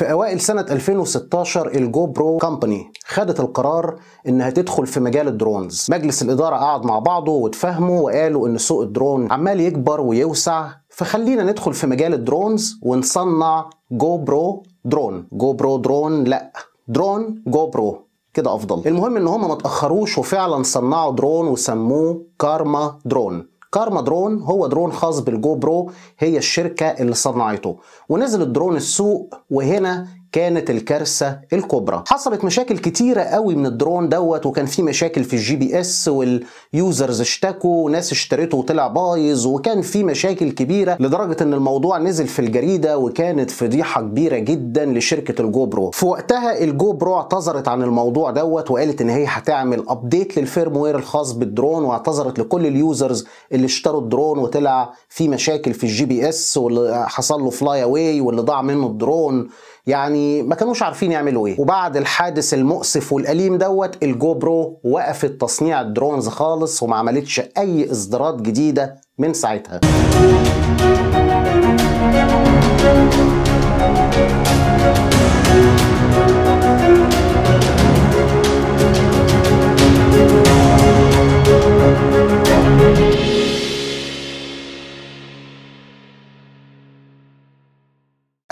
في أوائل سنة 2016 الجو برو كومباني خدت القرار إنها تدخل في مجال الدرونز مجلس الإدارة قعد مع بعضه وتفاهموا وقالوا إن سوق الدرون عمال يكبر ويوسع فخلينا ندخل في مجال الدرونز ونصنع جو برو درون جو برو درون لأ درون جو برو كده افضل المهم ان هم ما تاخروش وفعلا صنعوا درون وسموه كارما درون كارما درون هو درون خاص بالجو برو هي الشركة اللي صنعته ونزل الدرون السوق وهنا كانت الكارثه الكبرى حصلت مشاكل كتيره قوي من الدرون دوت وكان في مشاكل في الجي بي اس واليوزرز اشتكوا وناس اشترته وطلع بايظ وكان في مشاكل كبيره لدرجه ان الموضوع نزل في الجريده وكانت فضيحه كبيره جدا لشركه الجوبرو في وقتها الجوبرو اعتذرت عن الموضوع دوت وقالت ان هي هتعمل ابديت للفيرموير الخاص بالدرون واعتذرت لكل اليوزرز اللي اشتروا الدرون وطلع في مشاكل في الجي بي اس واللي حصل له فلاي اواي واللي ضاع منه الدرون يعني ما كانوش عارفين يعملوا ايه وبعد الحادث المؤسف والأليم دوت الجو برو وقفت تصنيع الدرونز خالص وما عملتش أي إصدارات جديدة من ساعتها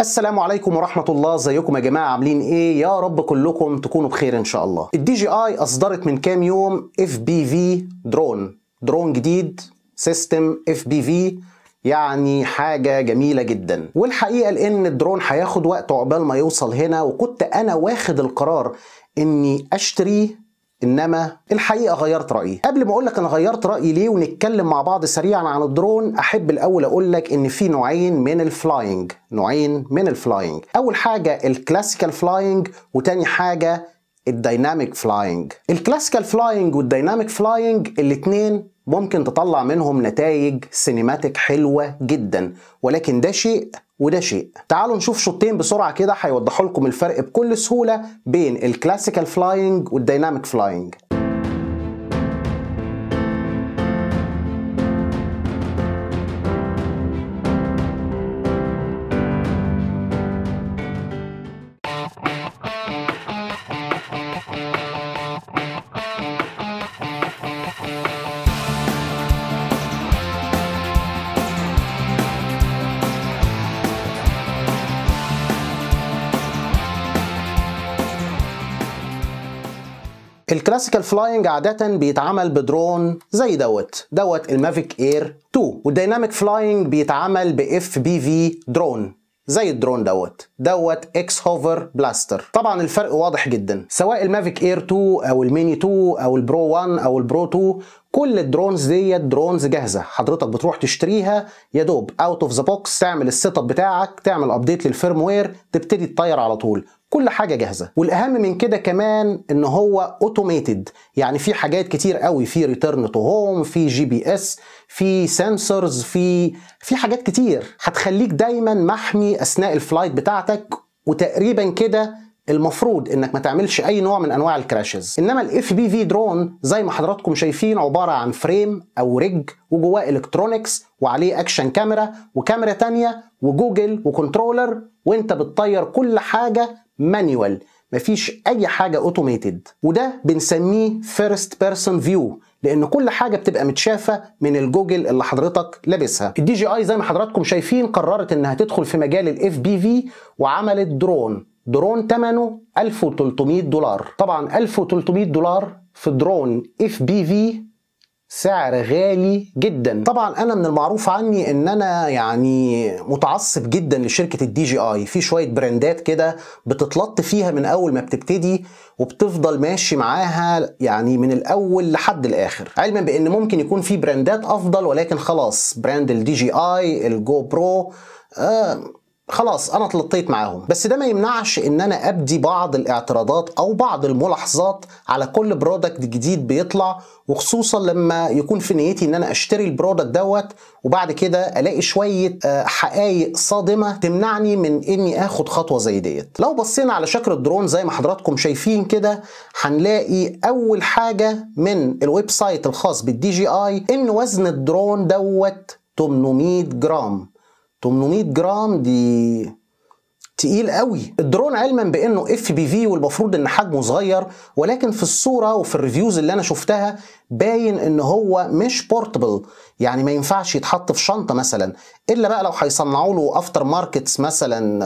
السلام عليكم ورحمة الله ازيكم يا جماعة عاملين ايه يا رب كلكم تكونوا بخير ان شاء الله الدي جي اي اصدرت من كام يوم اف بي في درون درون جديد سيستم اف بي في يعني حاجة جميلة جدا والحقيقة لان الدرون هياخد وقت عقبال ما يوصل هنا وكنت انا واخد القرار اني اشتريه انما الحقيقه غيرت رايي قبل ما اقول لك انا غيرت رايي ليه ونتكلم مع بعض سريعا عن الدرون احب الاول اقول لك ان في نوعين من الفلاينج نوعين من الفلاينج اول حاجه الكلاسيكال فلاينج وتاني حاجه الدايناميك فلاينج الكلاسيكال فلاينج والدايناميك فلاينج الاتنين ممكن تطلع منهم نتائج سينماتيك حلوة جدا ولكن ده شيء وده شيء تعالوا نشوف شوطين بسرعة كده هيوضحوا لكم الفرق بكل سهولة بين الكلاسيكال فلاينج والدايناميك فلاينج الكلاسيكال فلاينج عادة بيتعمل بدرون زي دوت دوت المافيك اير 2 والديناميك فلاينج بيتعمل باف بي في درون زي الدرون دوت دوت اكس هوفر بلاستر طبعا الفرق واضح جدا سواء المافيك اير 2 او الميني 2 او البرو 1 او البرو 2 كل الدرونز ديت درونز جاهزه حضرتك بتروح تشتريها يا دوب اوت اوف ذا بوكس تعمل السيت اب بتاعك تعمل ابديت للفيرم وير تبتدي تطير على طول كل حاجه جاهزه والاهم من كده كمان ان هو اوتوميتد يعني في حاجات كتير قوي في ريتيرن تو هوم في جي بي اس في سنسورز في في حاجات كتير هتخليك دايما محمي اثناء الفلايت بتاعتك بتاعتك وتقريبا كده المفروض انك ما تعملش اي نوع من انواع الكراشز انما الاف بي في درون زي ما حضراتكم شايفين عباره عن فريم او ريج وجواه الكترونكس وعليه اكشن كاميرا وكاميرا تانية وجوجل وكنترولر وانت بتطير كل حاجه مانيوال مفيش اي حاجه اوتوميتد وده بنسميه فيرست بيرسون فيو لان كل حاجه بتبقى متشافه من الجوجل اللي حضرتك لابسها الدي جي اي زي ما حضراتكم شايفين قررت انها تدخل في مجال الاف بي في وعملت درون درون ثمنه 1300 دولار طبعا 1300 دولار في درون اف بي في سعر غالي جدا طبعا انا من المعروف عني ان انا يعني متعصب جدا لشركه الدي جي اي في شويه براندات كده بتتلط فيها من اول ما بتبتدي وبتفضل ماشي معاها يعني من الاول لحد الاخر علما بان ممكن يكون في براندات افضل ولكن خلاص براند الدي جي اي الجو برو آه خلاص انا اتلطيت معاهم بس ده ما يمنعش ان انا ابدي بعض الاعتراضات او بعض الملاحظات على كل برودكت جديد بيطلع وخصوصا لما يكون في نيتي ان انا اشتري البرودكت دوت وبعد كده الاقي شويه آه، حقائق صادمه تمنعني من اني اخد خطوه زي ديت لو بصينا على شكل الدرون زي ما حضراتكم شايفين كده هنلاقي اول حاجه من الويب سايت الخاص بالدي جي اي ان وزن الدرون دوت 800 جرام 800 جرام دي تقيل قوي الدرون علما بانه اف بي في والمفروض ان حجمه صغير ولكن في الصوره وفي الريفيوز اللي انا شفتها باين ان هو مش بورتبل يعني ما ينفعش يتحط في شنطه مثلا الا بقى لو هيصنعوا له افتر ماركتس مثلا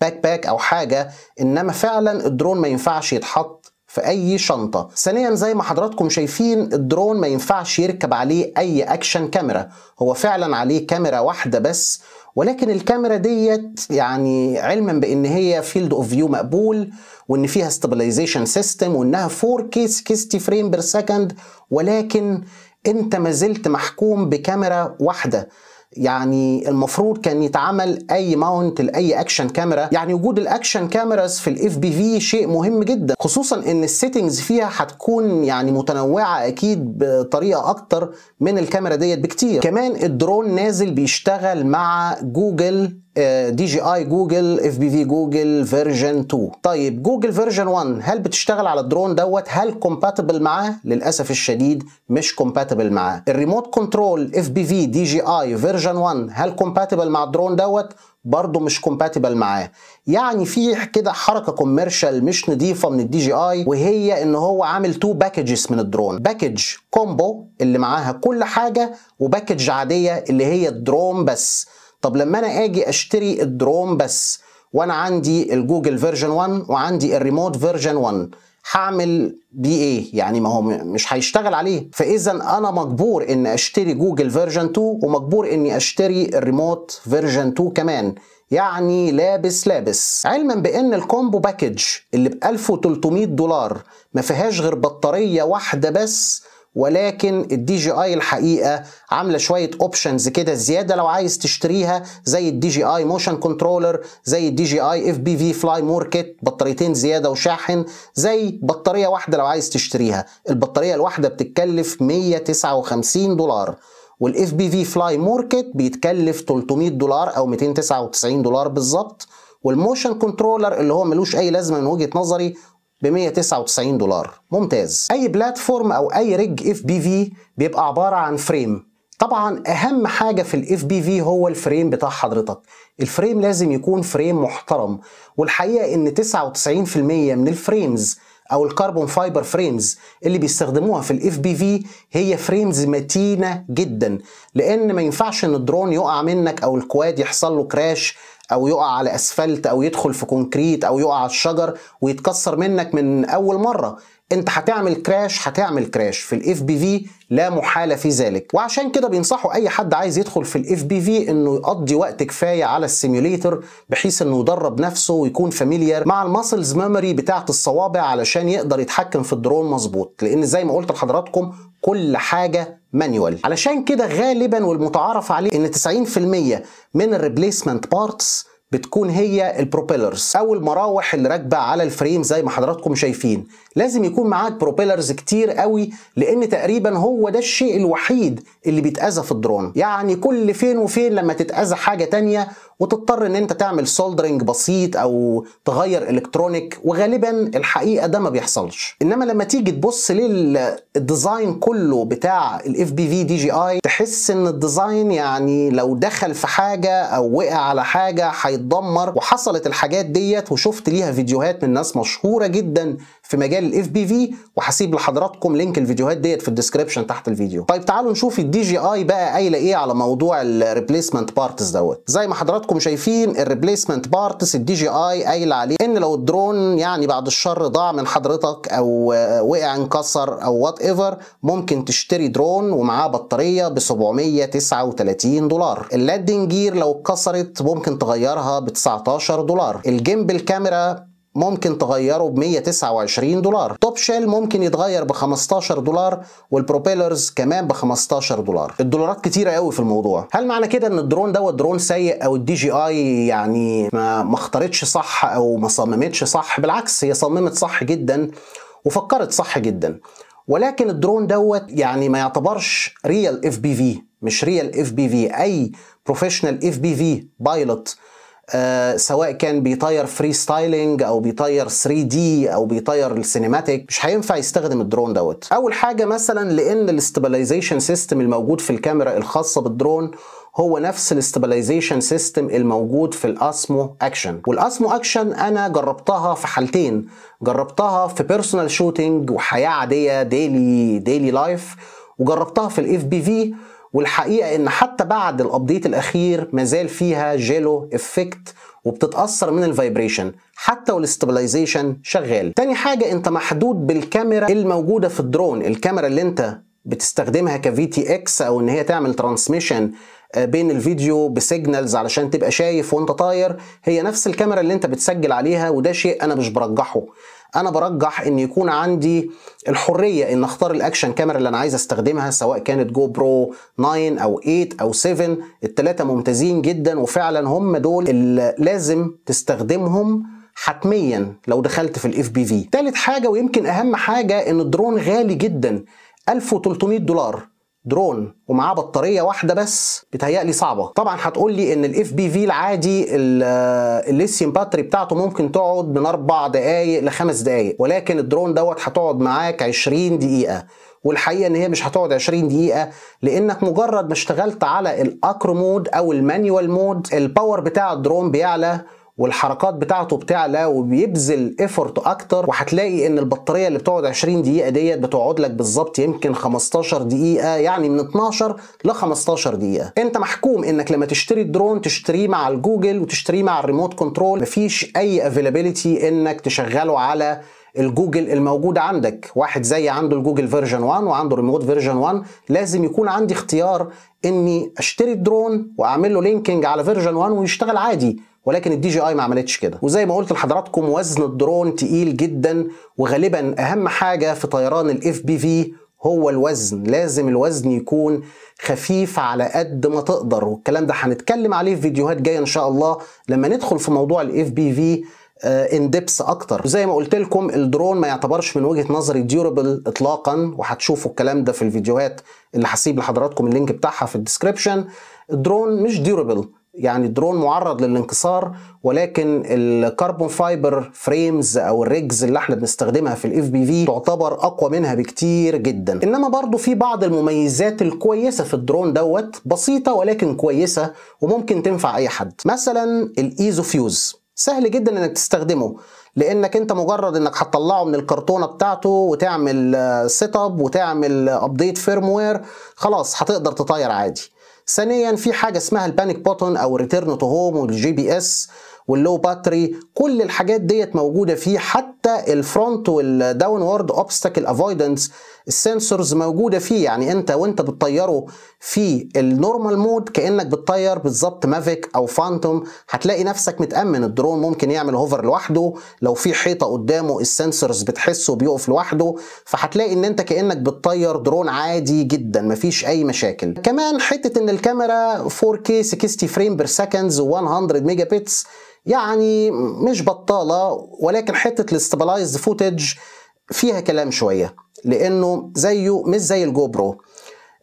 باك آه، باك او حاجه انما فعلا الدرون ما ينفعش يتحط في اي شنطه ثانيا زي ما حضراتكم شايفين الدرون ما ينفعش يركب عليه اي اكشن كاميرا هو فعلا عليه كاميرا واحده بس ولكن الكاميرا ديت يعني علما بان هي فيلد اوف فيو مقبول وان فيها ستابلايزيشن سيستم وانها 4K 60 فريم بير سكند ولكن انت ما زلت محكوم بكاميرا واحده يعني المفروض كان يتعمل اي ماونت لاي اكشن كاميرا يعني وجود الاكشن كاميراز في الاف بي في شيء مهم جدا خصوصا ان السيتنجز فيها هتكون يعني متنوعه اكيد بطريقه اكتر من الكاميرا ديت بكتير كمان الدرون نازل بيشتغل مع جوجل آه، دي جي اي جوجل اف بي في جوجل فيرجن 2 طيب جوجل فيرجن 1 هل بتشتغل على الدرون دوت هل كومباتبل معاه للاسف الشديد مش كومباتبل معاه الريموت كنترول اف بي في دي جي اي فيرجن 1 هل كومباتبل مع الدرون دوت برضه مش كومباتبل معاه يعني في كده حركه كوميرشال مش نظيفه من الدي جي اي وهي ان هو عامل تو باكجز من الدرون باكج كومبو اللي معاها كل حاجه وباكج عاديه اللي هي الدرون بس طب لما انا اجي اشتري الدروم بس وانا عندي الجوجل فيرجن 1 وعندي الريموت فيرجن 1 هعمل بيه ايه يعني ما هو مش هيشتغل عليه فاذا انا مجبور ان اشتري جوجل فيرجن 2 ومجبور اني اشتري الريموت فيرجن 2 كمان يعني لابس لابس علما بان الكومبو باكج اللي ب 1300 دولار ما فيهاش غير بطاريه واحده بس ولكن الدي جي اي الحقيقه عامله شويه اوبشنز كده زياده لو عايز تشتريها زي الدي جي اي موشن كنترولر زي الدي جي اي اف بي في فلاي موركت بطاريتين زياده وشاحن زي بطاريه واحده لو عايز تشتريها البطاريه الواحده بتتكلف 159 دولار والاف بي في فلاي موركت بيتكلف 300 دولار او 299 دولار بالظبط والموشن كنترولر اللي هو ملوش اي لازمه من وجهه نظري ب 199 دولار ممتاز اي بلاتفورم او اي ريج اف بي في بيبقى عباره عن فريم طبعا اهم حاجه في الاف بي في هو الفريم بتاع حضرتك الفريم لازم يكون فريم محترم والحقيقه ان 99% من الفريمز او الكربون فايبر فريمز اللي بيستخدموها في الاف بي في هي فريمز متينه جدا لان ما ينفعش ان الدرون يقع منك او الكواد يحصل له كراش او يقع على اسفلت او يدخل في كونكريت او يقع على الشجر ويتكسر منك من اول مره انت هتعمل كراش هتعمل كراش في الاف بي في لا محاله في ذلك وعشان كده بينصحوا اي حد عايز يدخل في الاف بي في انه يقضي وقت كفايه على السيميوليتر بحيث انه يدرب نفسه ويكون فاميليار مع المسلز ميموري بتاعه الصوابع علشان يقدر يتحكم في الدرون مظبوط لان زي ما قلت لحضراتكم كل حاجه مانيوال علشان كده غالبا والمتعارف عليه ان 90% من الريبليسمنت بارتس بتكون هي البروبيلرز او المراوح اللي راكبه على الفريم زي ما حضراتكم شايفين لازم يكون معاك بروبيلرز كتير قوي لان تقريبا هو ده الشيء الوحيد اللي بيتاذى في الدرون يعني كل فين وفين لما تتاذى حاجه تانية وتضطر ان انت تعمل سولدرنج بسيط او تغير الكترونيك وغالبا الحقيقه ده ما بيحصلش انما لما تيجي تبص للديزاين كله بتاع الاف بي في دي جي اي تحس ان الديزاين يعني لو دخل في حاجه او وقع على حاجه هيتدمر وحصلت الحاجات ديت وشفت ليها فيديوهات من ناس مشهوره جدا في مجال الاف بي في وهسيب لحضراتكم لينك الفيديوهات ديت في الديسكربشن تحت الفيديو طيب تعالوا نشوف الدي جي اي بقى قايله ايه على موضوع الريبليسمنت بارتس دوت زي ما حضرات حضراتكم شايفين الريبليسمنت بارتس الدي جي اي قايل عليه ان لو الدرون يعني بعد الشر ضاع من حضرتك او وقع انكسر او وات ايفر ممكن تشتري درون ومعاه بطاريه ب 739 دولار اللادنج جير لو اتكسرت ممكن تغيرها ب 19 دولار الجيمبل كاميرا ممكن تغيره ب 129 دولار توب شيل ممكن يتغير ب 15 دولار والبروبيلرز كمان ب 15 دولار الدولارات كتيرة قوي في الموضوع هل معنى كده ان الدرون دوت درون سيء او الدي جي اي يعني ما اختارتش صح او ما صممتش صح بالعكس هي صممت صح جدا وفكرت صح جدا ولكن الدرون دوت يعني ما يعتبرش ريال اف بي في مش ريال اف بي في اي بروفيشنال اف بي في بايلوت آه، سواء كان بيطير فري ستايلنج او بيطير 3 دي او بيطير السينماتيك مش هينفع يستخدم الدرون دوت اول حاجه مثلا لان الاستابلايزيشن سيستم الموجود في الكاميرا الخاصه بالدرون هو نفس الاستابلايزيشن سيستم الموجود في الاسمو اكشن والاسمو اكشن انا جربتها في حالتين جربتها في بيرسونال شوتينج وحياه عاديه ديلي ديلي لايف وجربتها في الاف بي في والحقيقه ان حتى بعد الابديت الاخير مازال فيها جيلو افكت وبتتاثر من الفايبريشن حتى والاستابلايزيشن شغال تاني حاجه انت محدود بالكاميرا الموجوده في الدرون الكاميرا اللي انت بتستخدمها كفي تي اكس او ان هي تعمل ترانسميشن آه، بين الفيديو بسيجنالز علشان تبقى شايف وانت طاير هي نفس الكاميرا اللي انت بتسجل عليها وده شيء انا مش برجحه انا برجح ان يكون عندي الحريه ان اختار الاكشن كاميرا اللي انا عايز استخدمها سواء كانت جو برو 9 او 8 او 7 الثلاثه ممتازين جدا وفعلا هم دول اللي لازم تستخدمهم حتميا لو دخلت في الاف بي في تالت حاجه ويمكن اهم حاجه ان الدرون غالي جدا 1300 دولار درون ومعاه بطاريه واحده بس بتهيألي صعبه طبعا هتقول لي ان الاف بي في العادي الليثيوم باتري بتاعته ممكن تقعد من اربع دقائق لخمس دقائق ولكن الدرون دوت هتقعد معاك 20 دقيقه والحقيقه ان هي مش هتقعد 20 دقيقه لانك مجرد ما اشتغلت على الاكرو مود او المانيوال مود الباور بتاع الدرون بيعلى والحركات بتاعته بتعلى وبيبذل ايفورت اكتر وهتلاقي ان البطاريه اللي بتقعد 20 دقيقه ديت بتقعد لك بالظبط يمكن 15 دقيقه يعني من 12 ل 15 دقيقه انت محكوم انك لما تشتري الدرون تشتريه مع الجوجل وتشتريه مع الريموت كنترول مفيش اي افيلابيلتي انك تشغله على الجوجل الموجود عندك واحد زي عنده الجوجل فيرجن 1 وعنده ريموت فيرجن 1 لازم يكون عندي اختيار اني اشتري الدرون واعمل له لينكينج على فيرجن 1 ويشتغل عادي ولكن الدي جي اي ما عملتش كده وزي ما قلت لحضراتكم وزن الدرون تقيل جدا وغالبا اهم حاجه في طيران الاف بي في هو الوزن لازم الوزن يكون خفيف على قد ما تقدر والكلام ده هنتكلم عليه في فيديوهات جايه ان شاء الله لما ندخل في موضوع الاف بي في ان ديبس اكتر وزي ما قلت لكم الدرون ما يعتبرش من وجهه نظري ديورابل اطلاقا وهتشوفوا الكلام ده في الفيديوهات اللي هسيب لحضراتكم اللينك بتاعها في الديسكربشن الدرون مش ديورابل يعني درون معرض للانكسار ولكن الكربون فايبر فريمز او الريجز اللي احنا بنستخدمها في الاف بي في تعتبر اقوى منها بكتير جدا انما برضو في بعض المميزات الكويسه في الدرون دوت بسيطه ولكن كويسه وممكن تنفع اي حد مثلا الايزو فيوز سهل جدا انك تستخدمه لانك انت مجرد انك هتطلعه من الكرتونه بتاعته وتعمل سيت اب وتعمل ابديت فيرموير خلاص هتقدر تطير عادي ثانيا في حاجه اسمها البانيك بوتون او ريتيرن تو هوم والجي بي اس واللو باتري كل الحاجات ديت موجوده فيه حتى الفرونت والداون وورد اوبستكل افويدنس السنسورز موجوده فيه يعني انت وانت بتطيره في النورمال مود كانك بتطير بالظبط مافيك او فانتوم هتلاقي نفسك متامن الدرون ممكن يعمل هوفر لوحده لو في حيطه قدامه السنسورز بتحسه بيقف لوحده فهتلاقي ان انت كانك بتطير درون عادي جدا مفيش اي مشاكل كمان حته ان الكاميرا 4K 60 فريم بير سكندز 100 ميجا بيتس يعني مش بطاله ولكن حته الاستابلايزد فوتج فيها كلام شويه لانه زيه مش زي الجوبرو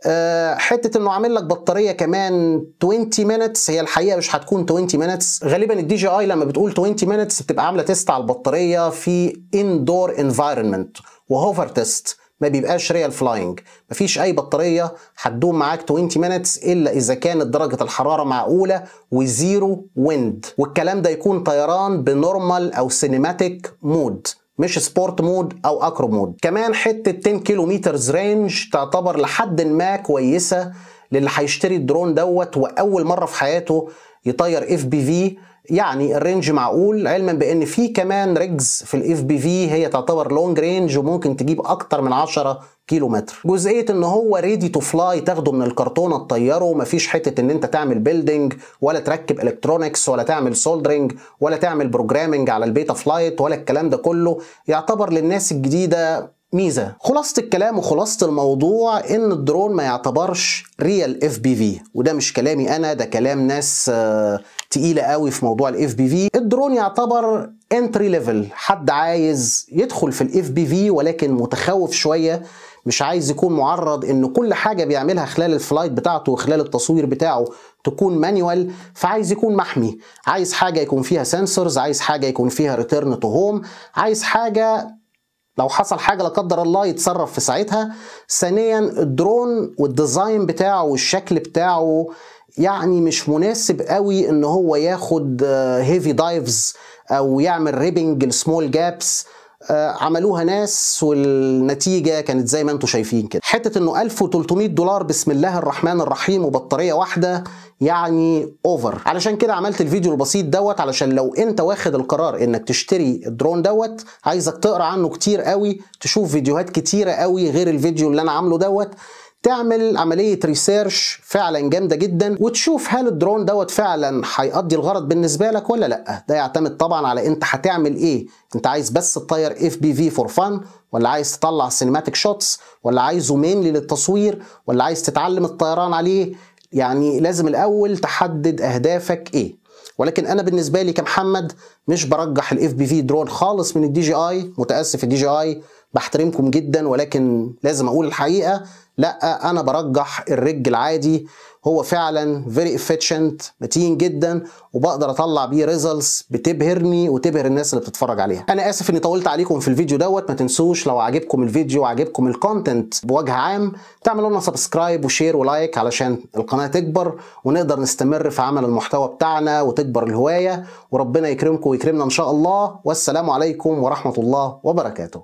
آه، حته انه عامل لك بطاريه كمان 20 مينتس هي الحقيقه مش هتكون 20 مينتس غالبا الدي جي اي لما بتقول 20 مينتس بتبقى عامله تيست على البطاريه في اندور انفايرمنت وهوفر تيست ما بيبقاش ريال فلاينج مفيش اي بطاريه هتدوم معاك 20 مينتس الا اذا كانت درجه الحراره معقوله وزيرو ويند والكلام ده يكون طيران بنورمال او سينيماتيك مود مش سبورت مود او اكرو مود كمان حته 10 كيلومترز رينج تعتبر لحد ما كويسه للي هيشتري الدرون دوت واول مره في حياته يطير اف بي في يعني الرينج معقول علما بان في كمان ريجز في الاف بي في هي تعتبر لونج رينج وممكن تجيب اكتر من 10 كيلو متر جزئيه ان هو ريدي تو فلاي تاخده من الكرتونه تطيره ومفيش حته ان انت تعمل بيلدنج ولا تركب الكترونكس ولا تعمل سولدرنج ولا تعمل بروجرامنج على البيتا فلايت ولا الكلام ده كله يعتبر للناس الجديده ميزه خلاصه الكلام وخلاصه الموضوع ان الدرون ما يعتبرش ريال اف بي في وده مش كلامي انا ده كلام ناس آه، تقيله قوي في موضوع الاف بي في الدرون يعتبر انتري ليفل حد عايز يدخل في الاف بي في ولكن متخوف شويه مش عايز يكون معرض ان كل حاجه بيعملها خلال الفلايت بتاعته وخلال التصوير بتاعه تكون مانيوال فعايز يكون محمي عايز حاجه يكون فيها سنسورز عايز حاجه يكون فيها ريتيرن تو هوم عايز حاجه لو حصل حاجه لا قدر الله يتصرف في ساعتها ثانيا الدرون والديزاين بتاعه والشكل بتاعه يعني مش مناسب قوي ان هو ياخد هيفي دايفز او يعمل ريبنج لسمول جابس آه، عملوها ناس والنتيجة كانت زي ما انتم شايفين كده حتة انه 1300 دولار بسم الله الرحمن الرحيم وبطارية واحدة يعني اوفر علشان كده عملت الفيديو البسيط دوت علشان لو انت واخد القرار انك تشتري الدرون دوت عايزك تقرا عنه كتير قوي تشوف فيديوهات كتيرة قوي غير الفيديو اللي انا عامله دوت تعمل عملية ريسيرش فعلا جامدة جدا وتشوف هل الدرون دوت فعلا هيقضي الغرض بالنسبة لك ولا لا ده يعتمد طبعا على انت هتعمل ايه انت عايز بس تطير اف بي في فور فن ولا عايز تطلع سينماتيك شوتس ولا عايزه مينلي للتصوير ولا عايز تتعلم الطيران عليه يعني لازم الاول تحدد اهدافك ايه ولكن انا بالنسبه لي كمحمد مش برجح الاف بي في درون خالص من الدي جي اي متاسف الدي جي اي بحترمكم جدا ولكن لازم اقول الحقيقه لا انا برجح الرج العادي هو فعلا فيري افيشنت متين جدا وبقدر اطلع بيه ريزلتس بتبهرني وتبهر الناس اللي بتتفرج عليها انا اسف اني طولت عليكم في الفيديو دوت ما تنسوش لو عجبكم الفيديو وعجبكم الكونتنت بوجه عام تعملوا لنا سبسكرايب وشير ولايك علشان القناه تكبر ونقدر نستمر في عمل المحتوى بتاعنا وتكبر الهوايه وربنا يكرمكم ويكرمنا ان شاء الله والسلام عليكم ورحمه الله وبركاته